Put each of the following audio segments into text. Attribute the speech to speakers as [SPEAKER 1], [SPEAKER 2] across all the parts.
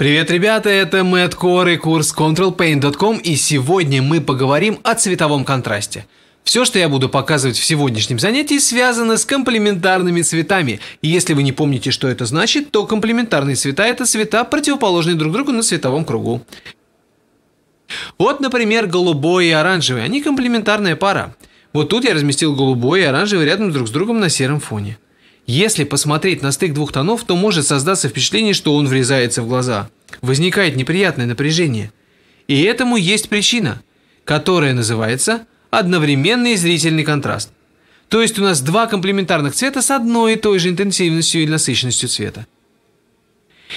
[SPEAKER 1] Привет, ребята, это Мэтт Кор и курс ControlPaint.com и сегодня мы поговорим о цветовом контрасте. Все, что я буду показывать в сегодняшнем занятии, связано с комплементарными цветами. И если вы не помните, что это значит, то комплементарные цвета – это цвета, противоположные друг другу на цветовом кругу. Вот, например, голубой и оранжевый. Они комплементарная пара. Вот тут я разместил голубой и оранжевый рядом друг с другом на сером фоне. Если посмотреть на стык двух тонов, то может создаться впечатление, что он врезается в глаза. Возникает неприятное напряжение. И этому есть причина, которая называется одновременный зрительный контраст. То есть у нас два комплементарных цвета с одной и той же интенсивностью или насыщенностью цвета.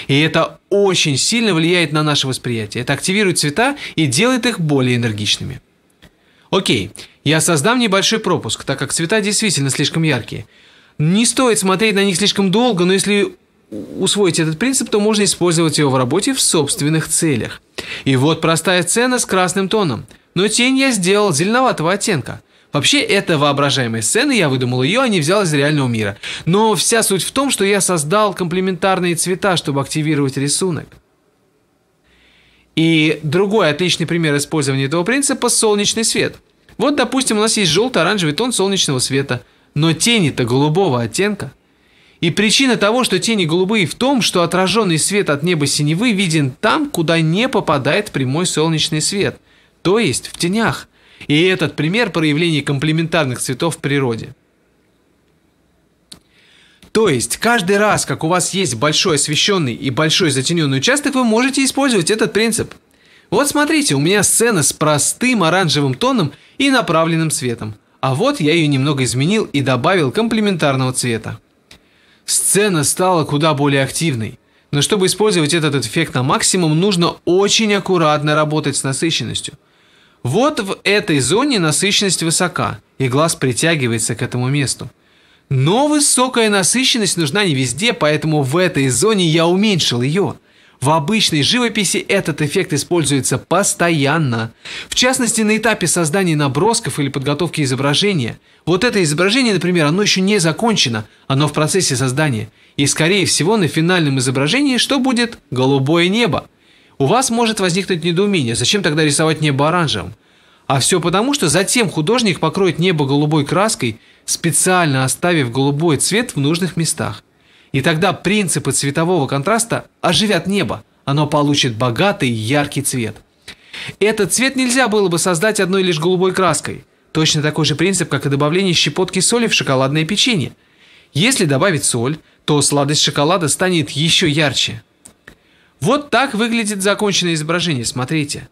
[SPEAKER 1] И это очень сильно влияет на наше восприятие. Это активирует цвета и делает их более энергичными. Окей, я создам небольшой пропуск, так как цвета действительно слишком яркие. Не стоит смотреть на них слишком долго, но если усвоить этот принцип, то можно использовать его в работе в собственных целях. И вот простая сцена с красным тоном. Но тень я сделал зеленоватого оттенка. Вообще, это воображаемая сцена, я выдумал ее, а не взял из реального мира. Но вся суть в том, что я создал комплементарные цвета, чтобы активировать рисунок. И другой отличный пример использования этого принципа – солнечный свет. Вот, допустим, у нас есть желто-оранжевый тон солнечного света – но тени-то голубого оттенка. И причина того, что тени голубые в том, что отраженный свет от неба синевы виден там, куда не попадает прямой солнечный свет, то есть в тенях. И этот пример проявления комплементарных цветов в природе. То есть, каждый раз, как у вас есть большой освещенный и большой затененный участок, вы можете использовать этот принцип. Вот смотрите, у меня сцена с простым оранжевым тоном и направленным светом. А вот я ее немного изменил и добавил комплементарного цвета. Сцена стала куда более активной. Но чтобы использовать этот эффект на максимум, нужно очень аккуратно работать с насыщенностью. Вот в этой зоне насыщенность высока, и глаз притягивается к этому месту. Но высокая насыщенность нужна не везде, поэтому в этой зоне я уменьшил ее. В обычной живописи этот эффект используется постоянно. В частности, на этапе создания набросков или подготовки изображения. Вот это изображение, например, оно еще не закончено, оно в процессе создания. И, скорее всего, на финальном изображении что будет? Голубое небо. У вас может возникнуть недоумение, зачем тогда рисовать небо оранжевым? А все потому, что затем художник покроет небо голубой краской, специально оставив голубой цвет в нужных местах. И тогда принципы цветового контраста оживят небо. Оно получит богатый яркий цвет. Этот цвет нельзя было бы создать одной лишь голубой краской. Точно такой же принцип, как и добавление щепотки соли в шоколадное печенье. Если добавить соль, то сладость шоколада станет еще ярче. Вот так выглядит законченное изображение, смотрите.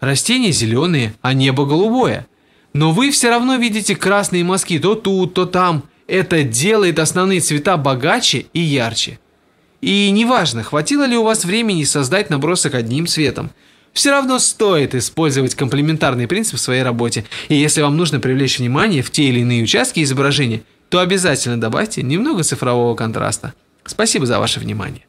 [SPEAKER 1] Растения зеленые, а небо голубое. Но вы все равно видите красные мазки то тут, то там – это делает основные цвета богаче и ярче. И неважно, хватило ли у вас времени создать набросок одним цветом. Все равно стоит использовать комплементарный принцип в своей работе. И если вам нужно привлечь внимание в те или иные участки изображения, то обязательно добавьте немного цифрового контраста. Спасибо за ваше внимание.